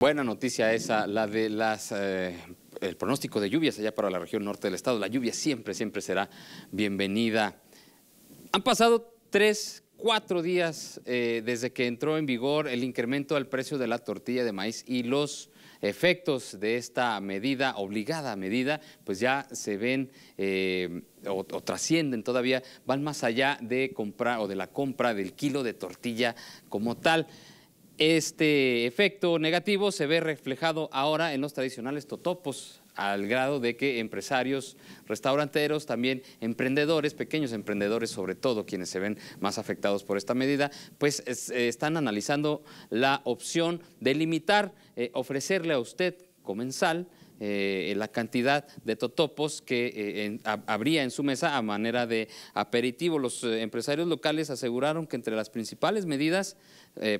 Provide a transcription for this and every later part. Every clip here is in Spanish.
Buena noticia esa, la de las eh, el pronóstico de lluvias allá para la región norte del estado. La lluvia siempre, siempre será bienvenida. Han pasado tres, cuatro días eh, desde que entró en vigor el incremento al precio de la tortilla de maíz y los efectos de esta medida, obligada medida, pues ya se ven eh, o, o, trascienden todavía, van más allá de comprar o de la compra del kilo de tortilla como tal. Este efecto negativo se ve reflejado ahora en los tradicionales totopos, al grado de que empresarios, restauranteros, también emprendedores, pequeños emprendedores sobre todo, quienes se ven más afectados por esta medida, pues eh, están analizando la opción de limitar, eh, ofrecerle a usted, comensal, eh, la cantidad de totopos que eh, habría en su mesa a manera de aperitivo. Los eh, empresarios locales aseguraron que entre las principales medidas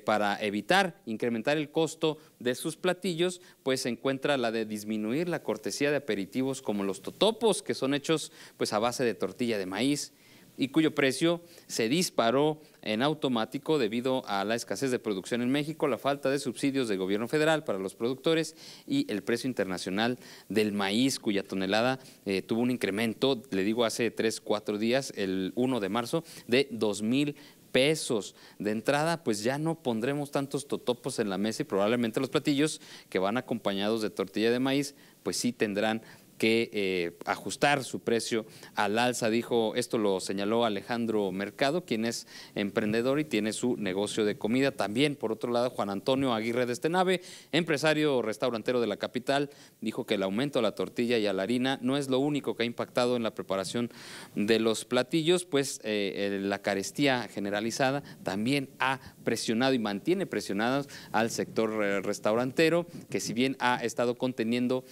para evitar incrementar el costo de sus platillos, pues se encuentra la de disminuir la cortesía de aperitivos como los totopos, que son hechos pues a base de tortilla de maíz, y cuyo precio se disparó en automático debido a la escasez de producción en México, la falta de subsidios del gobierno federal para los productores y el precio internacional del maíz, cuya tonelada eh, tuvo un incremento, le digo, hace tres, cuatro días, el 1 de marzo, de dos mil pesos. De entrada, pues ya no pondremos tantos totopos en la mesa y probablemente los platillos que van acompañados de tortilla de maíz, pues sí tendrán que eh, ajustar su precio al alza, dijo, esto lo señaló Alejandro Mercado, quien es emprendedor y tiene su negocio de comida. También, por otro lado, Juan Antonio Aguirre de Estenave, empresario restaurantero de la capital, dijo que el aumento a la tortilla y a la harina no es lo único que ha impactado en la preparación de los platillos, pues eh, eh, la carestía generalizada también ha presionado y mantiene presionados al sector restaurantero, que si bien ha estado conteniendo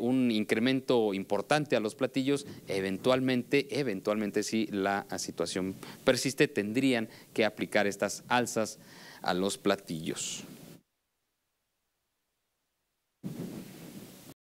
un incremento importante a los platillos, eventualmente, eventualmente si la situación persiste, tendrían que aplicar estas alzas a los platillos.